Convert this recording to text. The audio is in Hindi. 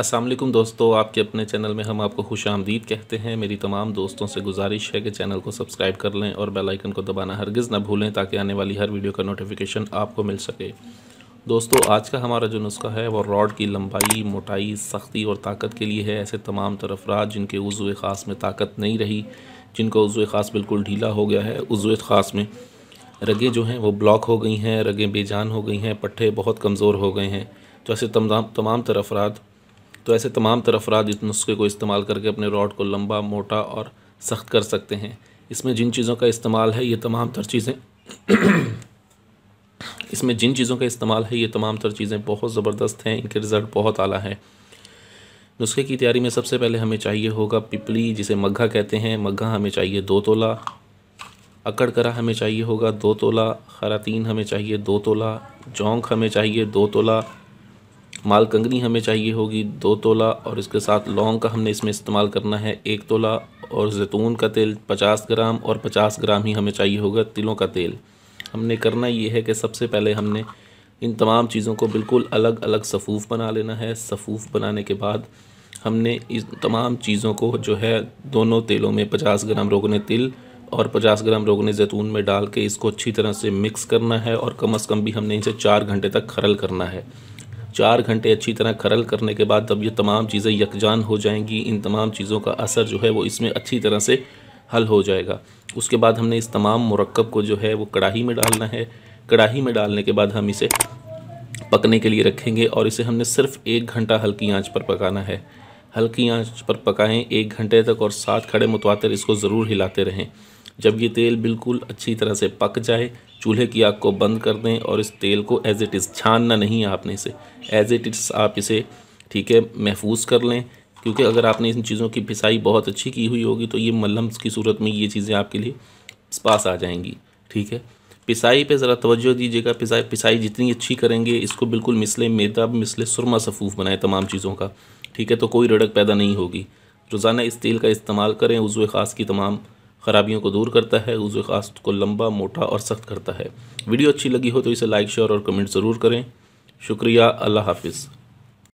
असलम दोस्तों आपके अपने चैनल में हम आपको खुश आमदीद कहते हैं मेरी तमाम दोस्तों से गुजारिश है कि चैनल को सब्सक्राइब कर लें और बेल आइकन को दबाना हरगिज़ ना भूलें ताकि आने वाली हर वीडियो का नोटिफिकेशन आपको मिल सके दोस्तों आज का हमारा जो नुस्खा है वो रॉड की लंबाई मोटाई सख्ती और ताकत के लिए है ऐसे तमाम तरफराज जिनके उज़ु ख़ास में ताकत नहीं रही जिनका उज़ु ख़ास बिल्कुल ढीला हो गया है उज़ु ख़ास में रगें जो हैं वो ब्लॉक हो गई हैं रगें बेजान हो गई हैं पट्ठे बहुत कमज़ोर हो गए हैं तो ऐसे तमाम तमाम तरफराद तो ऐसे तमाम तरफराज इस नुस्खे को इस्तेमाल करके अपने रॉड को लंबा मोटा और सख्त कर सकते हैं इसमें जिन चीज़ों का इस्तेमाल है ये तमाम तर चीज़ें इसमें जिन चीज़ों का इस्तेमाल है ये तमाम तर चीज़ें बहुत ज़बरदस्त हैं इनके रिज़ल्ट बहुत आला है नुस्खे की तैयारी में सबसे पहले हमें चाहिए होगा पिपली जिसे मग्घा कहते हैं मग्घा हमें चाहिए दो तोला अकड़ करा हमें चाहिए होगा दो तोला खरातीन हमें चाहिए दो तोला जोंक हमें चाहिए दो तोला माल कंगनी हमें चाहिए होगी दो तोला और इसके साथ लौंग का हमने इसमें इस्तेमाल करना है एक तोला और जैतून का तेल पचास ग्राम और पचास ग्राम ही हमें चाहिए होगा तिलों का तेल हमने करना ये है कि सबसे पहले हमने इन तमाम चीज़ों को बिल्कुल अलग अलग सफ़ूफ़ बना लेना है सफ़ूफ़ बनाने के बाद हमने इस तमाम चीज़ों को जो है दोनों तेलों में पचास ग्राम रोगने तिल और 50 ग्राम रोगन जैतून में डाल के इसको अच्छी तरह से मिक्स करना है और कम अज़ कम भी हमने इसे चार घंटे तक खरल करना है चार घंटे अच्छी तरह खरल करने के बाद तब ये तमाम चीज़ें यकजान हो जाएंगी इन तमाम चीज़ों का असर जो है वो इसमें अच्छी तरह से हल हो जाएगा उसके बाद हमने इस तमाम मरक्ब को जो है वो कढ़ाई में डालना है कढ़ाई में डालने के बाद हम इसे पकने के लिए रखेंगे और इसे हमने सिर्फ एक घंटा हल्की आँच पर पकाना है हल्की आँच पर पकाएं एक घंटे तक और साथ खड़े मुतवा इसको ज़रूर हिलाते रहें जब ये तेल बिल्कुल अच्छी तरह से पक जाए चूल्हे की आग को बंद कर दें और इस तेल को एज़ इट इज़ छानना नहीं है आपने इसे एज़ इट इज़ आप इसे ठीक है महफूज कर लें क्योंकि अगर आपने इन चीज़ों की पिसाई बहुत अच्छी की हुई होगी तो ये मलम्स की सूरत में ये चीज़ें आपके लिए पास आ जाएंगी ठीक है पिसाई पे ज़रा तवज्जो दीजिएगा पिसाई पिसाई जितनी अच्छी करेंगे इसको बिल्कुल मिसले मैदा मिसले सुरमा सफ़ूफ बनाए तमाम चीज़ों का ठीक है तो कोई रड़क पैदा नहीं होगी रोज़ाना इस तेल का इस्तेमाल करें उज्व ख़ास की तमाम खराबियों को दूर करता है उज़ खास को लंबा मोटा और सख्त करता है वीडियो अच्छी लगी हो तो इसे लाइक शेयर और कमेंट ज़रूर करें शुक्रिया अल्लाह हाफिज़